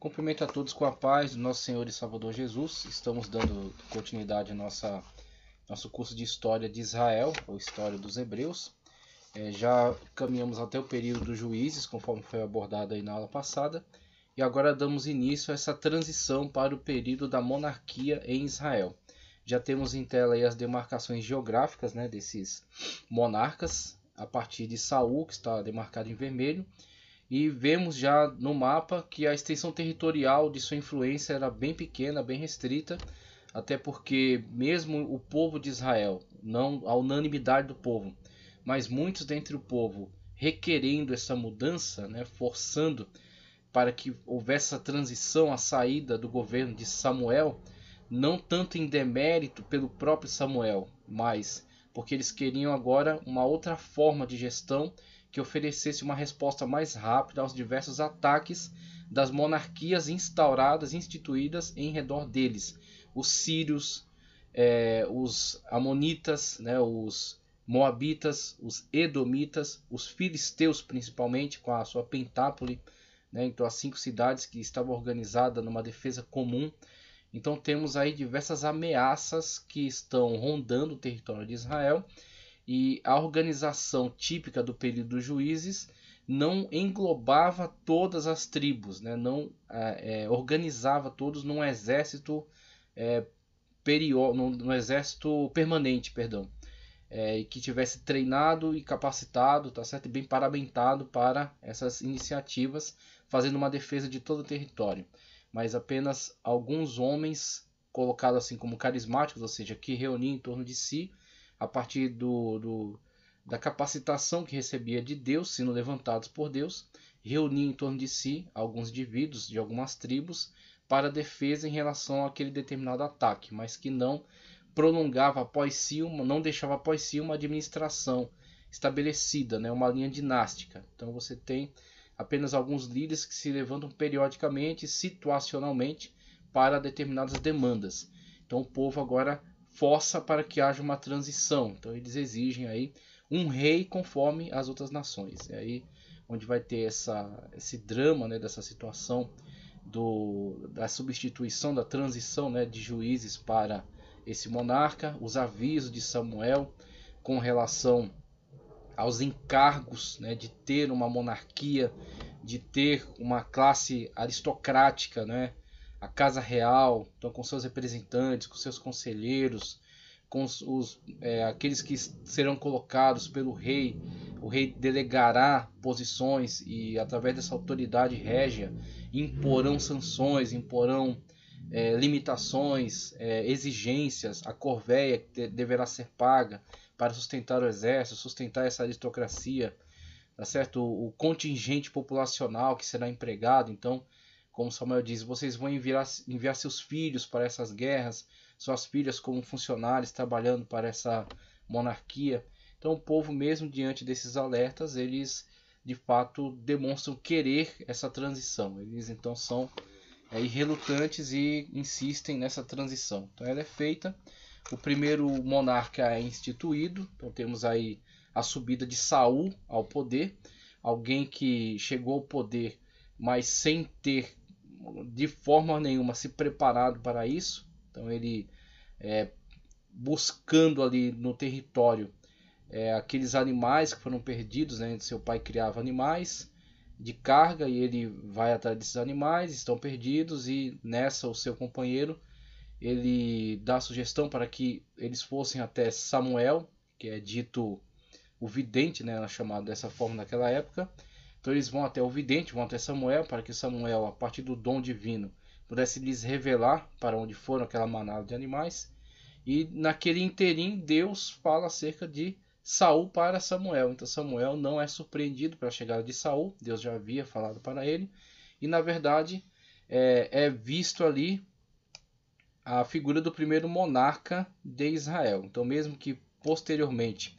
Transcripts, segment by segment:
Cumprimento a todos com a paz do nosso Senhor e Salvador Jesus. Estamos dando continuidade ao nossa, nosso curso de História de Israel, ou História dos Hebreus. É, já caminhamos até o período dos juízes, conforme foi abordado aí na aula passada. E agora damos início a essa transição para o período da monarquia em Israel. Já temos em tela as demarcações geográficas né, desses monarcas, a partir de Saul, que está demarcado em vermelho, e vemos já no mapa que a extensão territorial de sua influência era bem pequena, bem restrita, até porque mesmo o povo de Israel, não a unanimidade do povo, mas muitos dentre o povo requerendo essa mudança, né, forçando para que houvesse a transição, a saída do governo de Samuel, não tanto em demérito pelo próprio Samuel, mas porque eles queriam agora uma outra forma de gestão que oferecesse uma resposta mais rápida aos diversos ataques das monarquias instauradas, instituídas em redor deles. Os sírios, é, os amonitas, né, os moabitas, os edomitas, os filisteus principalmente, com a sua pentápole, né, então as cinco cidades que estavam organizadas numa defesa comum. Então temos aí diversas ameaças que estão rondando o território de Israel e a organização típica do período dos juízes não englobava todas as tribos, né? não é, é organizava todos num exército é, perió, num, exército permanente, perdão, é, que tivesse treinado e capacitado, tá certo, e bem paramentado para essas iniciativas, fazendo uma defesa de todo o território, mas apenas alguns homens colocados assim como carismáticos, ou seja, que reuniam em torno de si a partir do, do, da capacitação que recebia de Deus, sendo levantados por Deus, reunia em torno de si alguns indivíduos de algumas tribos para defesa em relação àquele determinado ataque, mas que não prolongava após si, uma, não deixava após si uma administração estabelecida, né, uma linha dinástica. Então você tem apenas alguns líderes que se levantam periodicamente, situacionalmente, para determinadas demandas. Então o povo agora força para que haja uma transição. Então eles exigem aí um rei conforme as outras nações. E aí onde vai ter essa, esse drama né, dessa situação do, da substituição, da transição né, de juízes para esse monarca, os avisos de Samuel com relação aos encargos né, de ter uma monarquia, de ter uma classe aristocrática, né, a Casa Real, então com seus representantes, com seus conselheiros, com os, é, aqueles que serão colocados pelo rei. O rei delegará posições e, através dessa autoridade régia, imporão sanções, imporão é, limitações, é, exigências, a corveia que deverá ser paga para sustentar o exército, sustentar essa aristocracia, tá certo? O, o contingente populacional que será empregado. Então, como Samuel diz, vocês vão enviar, enviar seus filhos para essas guerras, suas filhas como funcionários trabalhando para essa monarquia. Então, o povo, mesmo diante desses alertas, eles de fato demonstram querer essa transição. Eles então são é, e insistem nessa transição. Então, ela é feita. O primeiro monarca é instituído. Então, temos aí a subida de Saul ao poder, alguém que chegou ao poder, mas sem ter de forma nenhuma se preparado para isso. Então ele é, buscando ali no território é, aqueles animais que foram perdidos, né? Seu pai criava animais de carga e ele vai atrás desses animais, estão perdidos e nessa o seu companheiro ele dá a sugestão para que eles fossem até Samuel, que é dito o vidente, né? Era chamado dessa forma naquela época então eles vão até o vidente, vão até Samuel, para que Samuel, a partir do dom divino, pudesse lhes revelar para onde foram aquela manada de animais. E naquele interim Deus fala acerca de Saul para Samuel. Então Samuel não é surpreendido pela chegada de Saul, Deus já havia falado para ele. E na verdade é, é visto ali a figura do primeiro monarca de Israel. Então mesmo que posteriormente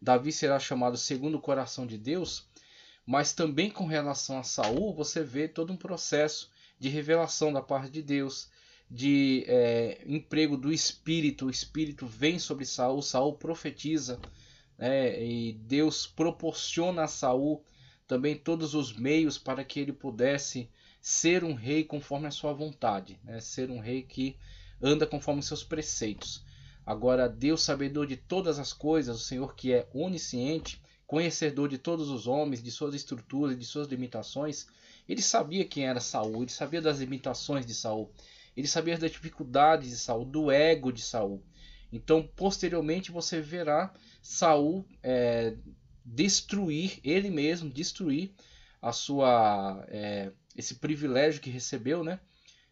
Davi será chamado segundo o coração de Deus, mas também com relação a Saul, você vê todo um processo de revelação da parte de Deus, de é, emprego do Espírito. O Espírito vem sobre Saul, Saul profetiza, né, e Deus proporciona a Saul também todos os meios para que ele pudesse ser um rei conforme a sua vontade, né, ser um rei que anda conforme seus preceitos. Agora, Deus, sabedor de todas as coisas, o Senhor que é onisciente, conhecedor de todos os homens, de suas estruturas, de suas limitações, ele sabia quem era Saul, ele sabia das limitações de Saul, ele sabia das dificuldades de Saul, do ego de Saul. Então, posteriormente, você verá Saul é, destruir ele mesmo, destruir a sua é, esse privilégio que recebeu, né?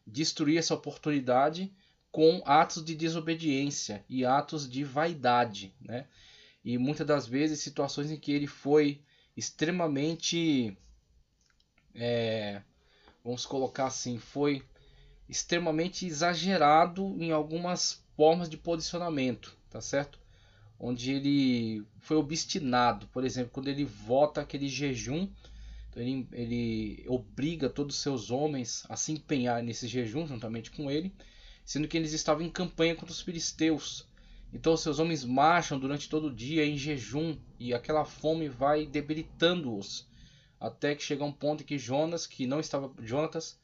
Destruir essa oportunidade com atos de desobediência e atos de vaidade, né? e muitas das vezes situações em que ele foi extremamente é, vamos colocar assim foi extremamente exagerado em algumas formas de posicionamento tá certo onde ele foi obstinado por exemplo quando ele vota aquele jejum então ele, ele obriga todos os seus homens a se empenhar nesse jejum juntamente com ele sendo que eles estavam em campanha contra os filisteus então seus homens marcham durante todo o dia em jejum e aquela fome vai debilitando-os até que chega um ponto em que Jonas, que não estava Jonatas,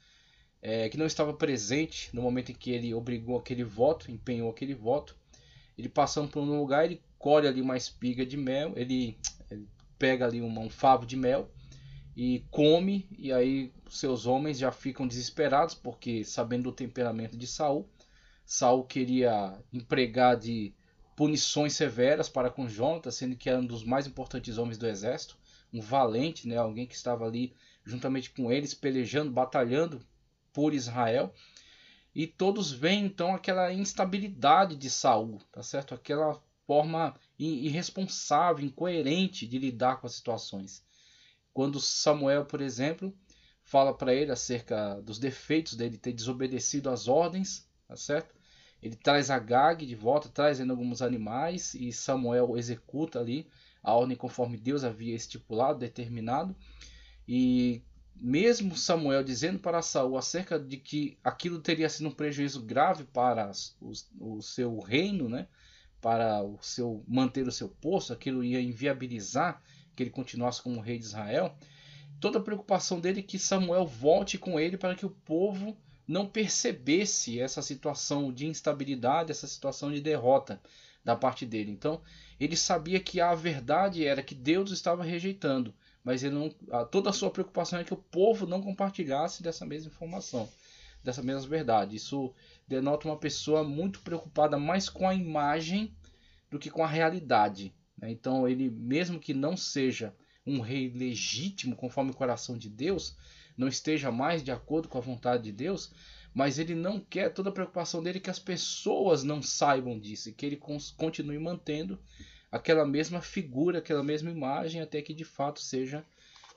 é, que não estava presente no momento em que ele obrigou aquele voto, empenhou aquele voto, ele passando por um lugar, ele colhe ali uma espiga de mel, ele, ele pega ali uma, um favo de mel e come e aí seus homens já ficam desesperados porque sabendo do temperamento de Saul, Saul queria empregar de punições severas para com Jonatas, sendo que era um dos mais importantes homens do exército, um valente, né, alguém que estava ali juntamente com eles, pelejando, batalhando por Israel. E todos veem então aquela instabilidade de Saul, tá certo? Aquela forma irresponsável, incoerente de lidar com as situações. Quando Samuel, por exemplo, fala para ele acerca dos defeitos dele ter desobedecido às ordens, tá certo? Ele traz Agag de volta, trazendo alguns animais, e Samuel executa ali a ordem conforme Deus havia estipulado, determinado. E mesmo Samuel dizendo para Saul acerca de que aquilo teria sido um prejuízo grave para o seu reino, né? para o seu manter o seu posto, aquilo ia inviabilizar que ele continuasse como rei de Israel. Toda a preocupação dele é que Samuel volte com ele para que o povo não percebesse essa situação de instabilidade, essa situação de derrota da parte dele. Então, ele sabia que a verdade era que Deus estava rejeitando, mas ele não, toda a sua preocupação era é que o povo não compartilhasse dessa mesma informação, dessa mesma verdade. Isso denota uma pessoa muito preocupada mais com a imagem do que com a realidade. Né? Então, ele, mesmo que não seja um rei legítimo conforme o coração de Deus, não esteja mais de acordo com a vontade de Deus, mas ele não quer, toda a preocupação dele é que as pessoas não saibam disso e que ele continue mantendo aquela mesma figura, aquela mesma imagem, até que de fato seja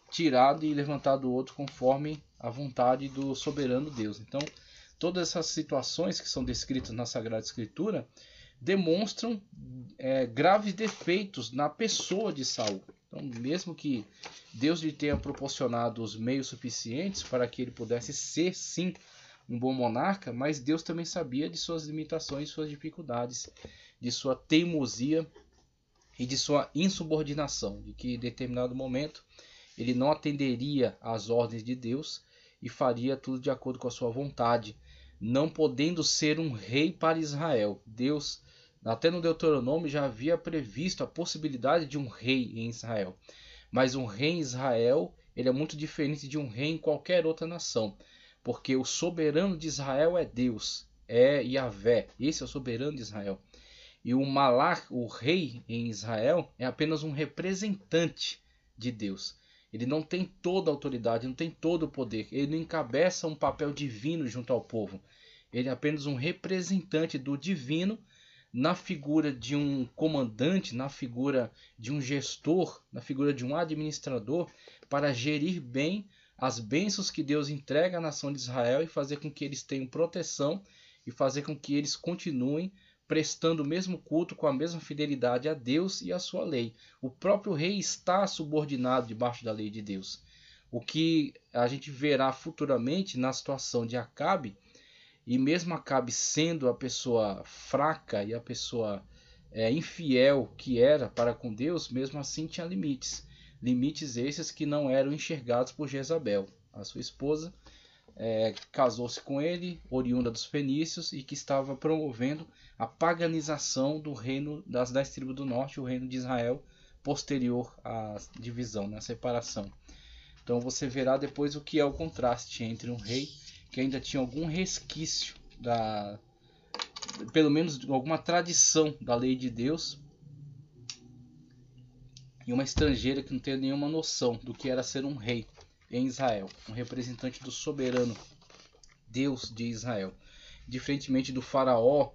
tirado e levantado outro conforme a vontade do soberano Deus. Então, todas essas situações que são descritas na Sagrada Escritura demonstram é, graves defeitos na pessoa de Saul. Então, mesmo que Deus lhe tenha proporcionado os meios suficientes para que ele pudesse ser, sim, um bom monarca, mas Deus também sabia de suas limitações, suas dificuldades, de sua teimosia e de sua insubordinação, de que em determinado momento ele não atenderia às ordens de Deus e faria tudo de acordo com a sua vontade, não podendo ser um rei para Israel. Deus até no Deuteronômio já havia previsto a possibilidade de um rei em Israel. Mas um rei em Israel ele é muito diferente de um rei em qualquer outra nação, porque o soberano de Israel é Deus, é Yahvé, esse é o soberano de Israel. E o Malach, o rei em Israel, é apenas um representante de Deus. Ele não tem toda a autoridade, não tem todo o poder, ele não encabeça um papel divino junto ao povo. Ele é apenas um representante do divino na figura de um comandante, na figura de um gestor, na figura de um administrador, para gerir bem as bênçãos que Deus entrega à nação de Israel e fazer com que eles tenham proteção e fazer com que eles continuem prestando o mesmo culto com a mesma fidelidade a Deus e a sua lei. O próprio rei está subordinado debaixo da lei de Deus. O que a gente verá futuramente na situação de Acabe e mesmo acabe sendo a pessoa fraca e a pessoa é, infiel que era para com Deus, mesmo assim tinha limites. Limites esses que não eram enxergados por Jezabel, a sua esposa, é, casou-se com ele, oriunda dos fenícios, e que estava promovendo a paganização do reino das dez tribos do norte, o reino de Israel, posterior à divisão, na né, separação. Então você verá depois o que é o contraste entre um rei que ainda tinha algum resquício da pelo menos alguma tradição da lei de Deus e uma estrangeira que não tinha nenhuma noção do que era ser um rei em Israel, um representante do soberano Deus de Israel. Diferentemente do faraó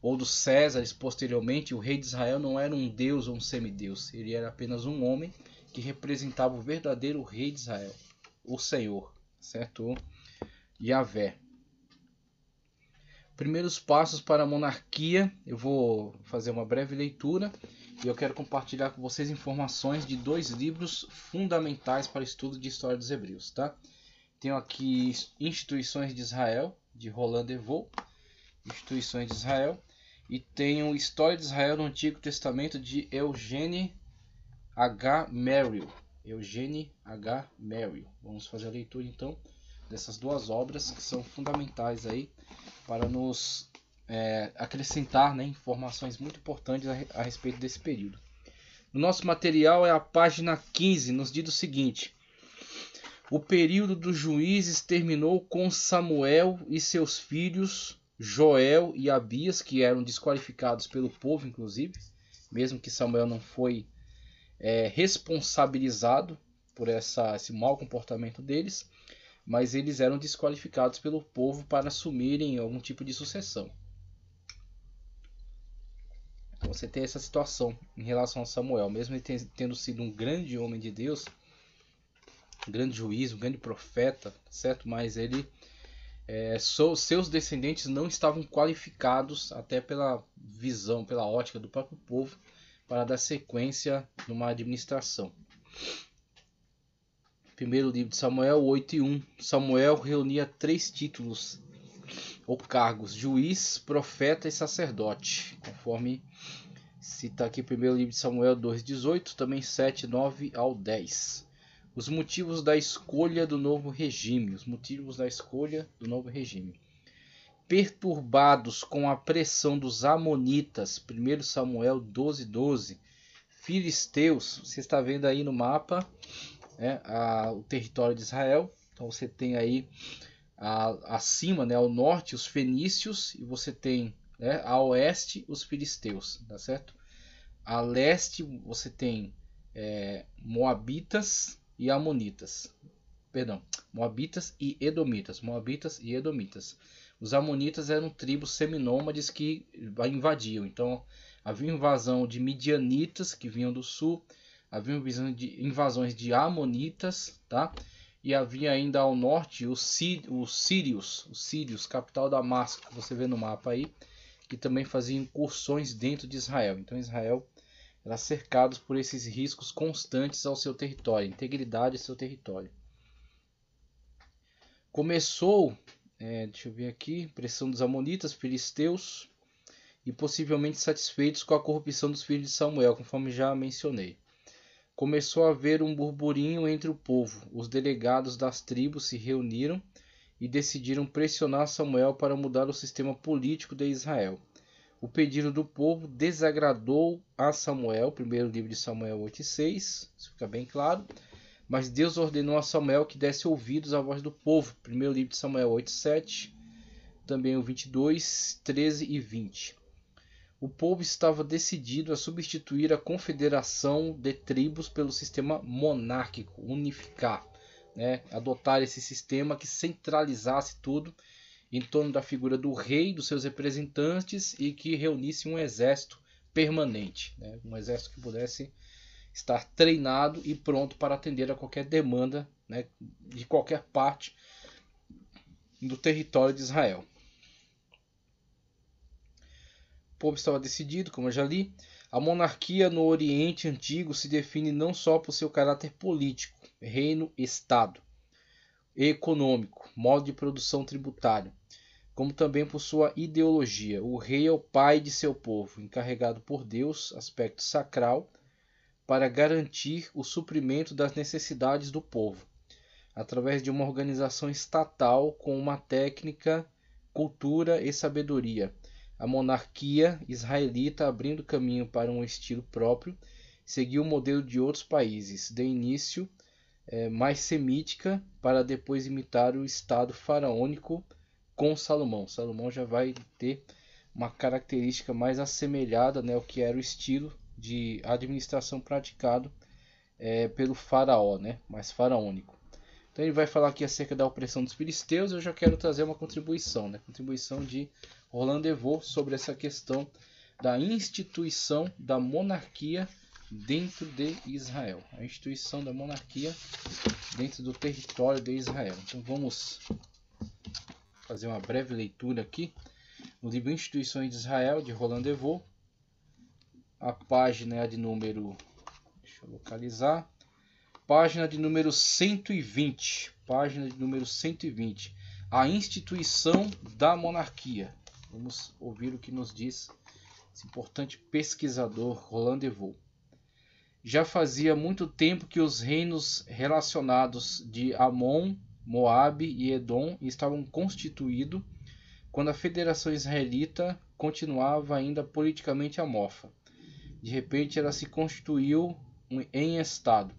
ou dos Césares posteriormente, o rei de Israel não era um deus ou um semideus, ele era apenas um homem que representava o verdadeiro rei de Israel, o Senhor, certo? Yahvé. Primeiros passos para a monarquia. Eu vou fazer uma breve leitura e eu quero compartilhar com vocês informações de dois livros fundamentais para o estudo de história dos hebreus, tá? Tenho aqui Instituições de Israel, de Roland Devaux, Instituições de Israel, e tenho História de Israel no Antigo Testamento, de Eugene H. Merrill. Eugene H. Merrill. Vamos fazer a leitura então dessas duas obras que são fundamentais aí para nos é, acrescentar né, informações muito importantes a, a respeito desse período. No nosso material é a página 15, nos diz o seguinte: O período dos juízes terminou com Samuel e seus filhos, Joel e Abias, que eram desqualificados pelo povo, inclusive, mesmo que Samuel não foi é, responsabilizado por essa, esse mau comportamento deles mas eles eram desqualificados pelo povo para assumirem algum tipo de sucessão. Então você tem essa situação em relação a Samuel, mesmo ele tendo sido um grande homem de Deus, um grande juiz, um grande profeta, certo? Mas ele é, so, seus descendentes não estavam qualificados até pela visão, pela ótica do próprio povo para dar sequência numa administração. Primeiro livro de Samuel 8 e 1. Samuel reunia três títulos ou cargos: juiz, profeta e sacerdote, conforme cita aqui primeiro livro de Samuel 2:18, também 7, 9 ao 10. Os motivos da escolha do novo regime, os motivos da escolha do novo regime. Perturbados com a pressão dos amonitas, 1 Samuel 12:12. 12, filisteus, você está vendo aí no mapa, né, a, o território de Israel. Então você tem aí a, acima, né, ao norte, os fenícios e você tem né, a oeste os filisteus, tá certo? A leste você tem é, moabitas e amonitas, perdão, moabitas e edomitas, moabitas e edomitas. Os amonitas eram tribos seminômades que invadiam, então havia invasão de midianitas que vinham do sul, havia de invasões de amonitas, tá? E havia ainda ao norte os, sírios, os sírios, capital Damasco, que você vê no mapa aí, que também faziam incursões dentro de Israel. Então Israel era cercado por esses riscos constantes ao seu território, integridade ao seu território. Começou, é, deixa eu ver aqui, pressão dos amonitas, filisteus, e possivelmente satisfeitos com a corrupção dos filhos de Samuel, conforme já mencionei. Começou a haver um burburinho entre o povo. Os delegados das tribos se reuniram e decidiram pressionar Samuel para mudar o sistema político de Israel. O pedido do povo desagradou a Samuel, primeiro livro de Samuel 8:6, isso fica bem claro. Mas Deus ordenou a Samuel que desse ouvidos à voz do povo, primeiro livro de Samuel 8:7, também o 22, 13 e 20 o povo estava decidido a substituir a confederação de tribos pelo sistema monárquico, unificar, né? adotar esse sistema que centralizasse tudo em torno da figura do rei, dos seus representantes e que reunisse um exército permanente, né? um exército que pudesse estar treinado e pronto para atender a qualquer demanda né? de qualquer parte do território de Israel. povo estava decidido, como eu já li. A monarquia no Oriente Antigo se define não só por seu caráter político, reino-estado, econômico, modo de produção tributário, como também por sua ideologia. O rei é o pai de seu povo, encarregado por Deus, aspecto sacral, para garantir o suprimento das necessidades do povo, através de uma organização estatal com uma técnica, cultura e sabedoria a monarquia israelita, abrindo caminho para um estilo próprio, seguiu o modelo de outros países, de início é, mais semítica, para depois imitar o estado faraônico com Salomão. Salomão já vai ter uma característica mais assemelhada né, ao que era o estilo de administração praticado é, pelo faraó, né, mais faraônico. Então ele vai falar aqui acerca da opressão dos filisteus. Eu já quero trazer uma contribuição, né, contribuição de Roland Devaux sobre essa questão da instituição da monarquia dentro de Israel, a instituição da monarquia dentro do território de Israel. Então vamos fazer uma breve leitura aqui no livro Instituições de Israel de Roland Devaux. A página é a de número deixa eu localizar. Página de número 120, página de número 120. A instituição da monarquia. Vamos ouvir o que nos diz esse importante pesquisador Roland Devaux. Já fazia muito tempo que os reinos relacionados de Amon, Moabe e Edom estavam constituídos quando a Federação Israelita continuava ainda politicamente amorfa. De repente ela se constituiu em estado.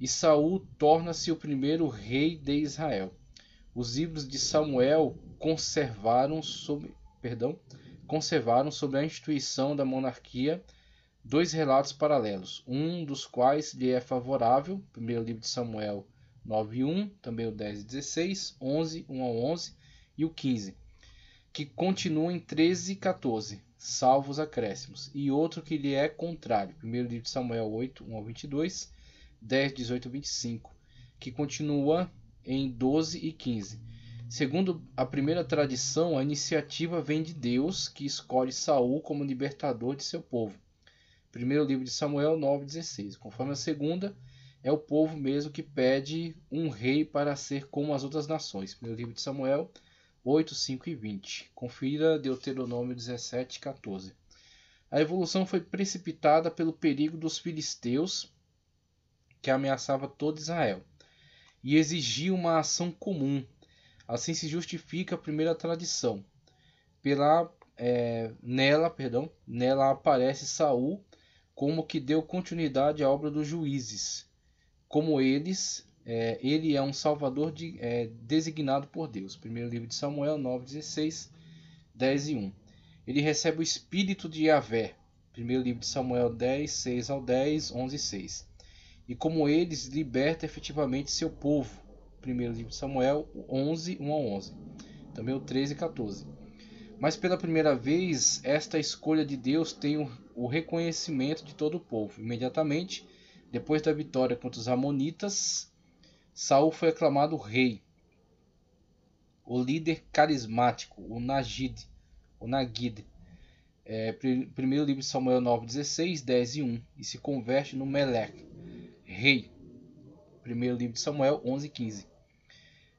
E Saul torna-se o primeiro rei de Israel. Os livros de Samuel conservaram sobre perdão, conservaram sobre a instituição da monarquia dois relatos paralelos, um dos quais lhe é favorável, primeiro livro de Samuel 9:1, também o 10 e 16, 11, 1 ao 11 e o 15, que continuam em 13 e 14, salvos acréscimos, e outro que lhe é contrário, primeiro livro de Samuel 8, 1 ao 22, 10, 18 e 25, que continua em 12 e 15 Segundo a primeira tradição, a iniciativa vem de Deus, que escolhe Saul como libertador de seu povo. Primeiro livro de Samuel 9:16. Conforme a segunda, é o povo mesmo que pede um rei para ser como as outras nações. Primeiro livro de Samuel 8:5 e 20. Confira Deuteronômio 17:14. A evolução foi precipitada pelo perigo dos filisteus, que ameaçava todo Israel, e exigia uma ação comum Assim se justifica a primeira tradição. Pela, é, nela, perdão, nela aparece Saul como que deu continuidade à obra dos juízes. Como eles, é, ele é um salvador de, é, designado por Deus. Primeiro livro de Samuel 9, 16, 10 e 1. Ele recebe o espírito de Yahvé. Primeiro livro de Samuel 10, 6 ao 10, 11 e 6. E como eles, liberta efetivamente seu povo. 1 livro de Samuel 11, 1 a 11. Também o 13 e 14. Mas pela primeira vez, esta escolha de Deus tem o reconhecimento de todo o povo. Imediatamente, depois da vitória contra os Amonitas, Saul foi aclamado rei. O líder carismático, o Nagid, o Nagid. É, primeiro livro de Samuel 9, 16, 10 e 1. E se converte no Melech, rei. Primeiro livro de Samuel 11, 15.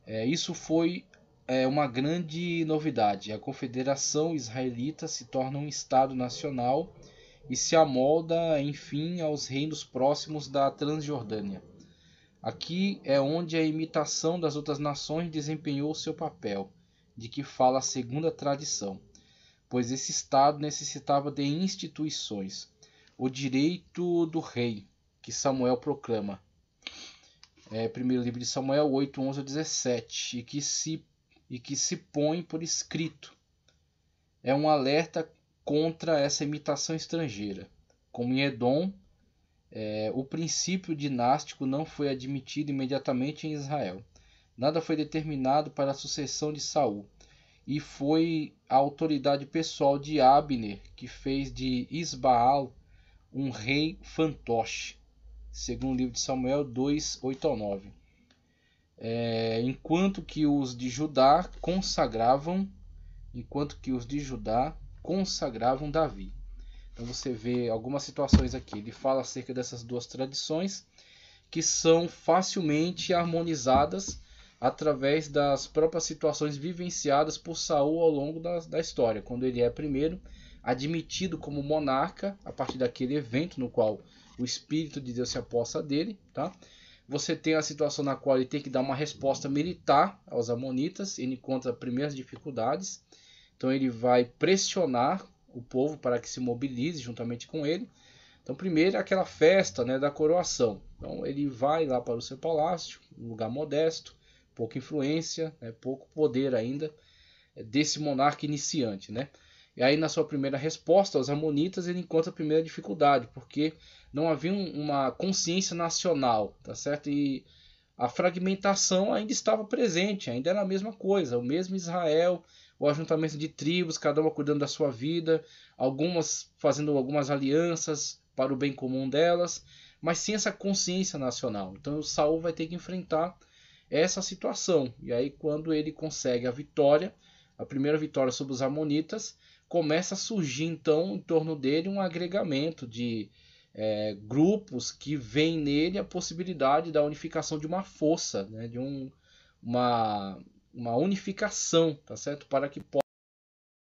É, isso foi é, uma grande novidade. A Confederação Israelita se torna um Estado nacional e se amolda, enfim, aos reinos próximos da Transjordânia. Aqui é onde a imitação das outras nações desempenhou seu papel, de que fala a segunda tradição, pois esse Estado necessitava de instituições, o direito do rei, que Samuel proclama, é, primeiro livro de Samuel 8, 11 a 17, e que, se, e que se põe por escrito. É um alerta contra essa imitação estrangeira. Como em Edom, é, o princípio dinástico não foi admitido imediatamente em Israel. Nada foi determinado para a sucessão de Saul, e foi a autoridade pessoal de Abner que fez de Isbaal um rei fantoche segundo o livro de Samuel 2, 8 ao 9. É, enquanto que os de Judá consagravam, enquanto que os de Judá consagravam Davi. Então você vê algumas situações aqui. Ele fala acerca dessas duas tradições que são facilmente harmonizadas através das próprias situações vivenciadas por Saul ao longo da, da história, quando ele é primeiro admitido como monarca a partir daquele evento no qual o Espírito de Deus se aposta dele, tá? Você tem a situação na qual ele tem que dar uma resposta militar aos amonitas, ele encontra primeiras dificuldades, então ele vai pressionar o povo para que se mobilize juntamente com ele. Então, primeiro, é aquela festa né, da coroação. Então, ele vai lá para o seu palácio, um lugar modesto, pouca influência, né, pouco poder ainda é desse monarca iniciante. Né? E aí, na sua primeira resposta aos amonitas, ele encontra a primeira dificuldade, porque não havia uma consciência nacional, tá certo? E a fragmentação ainda estava presente, ainda era a mesma coisa, o mesmo Israel, o ajuntamento de tribos, cada uma cuidando da sua vida, algumas fazendo algumas alianças para o bem comum delas, mas sem essa consciência nacional. Então o Saul vai ter que enfrentar essa situação. E aí quando ele consegue a vitória, a primeira vitória sobre os amonitas, começa a surgir então em torno dele um agregamento de é, grupos que veem nele a possibilidade da unificação de uma força, né, de um, uma, uma unificação, tá certo? Para que possa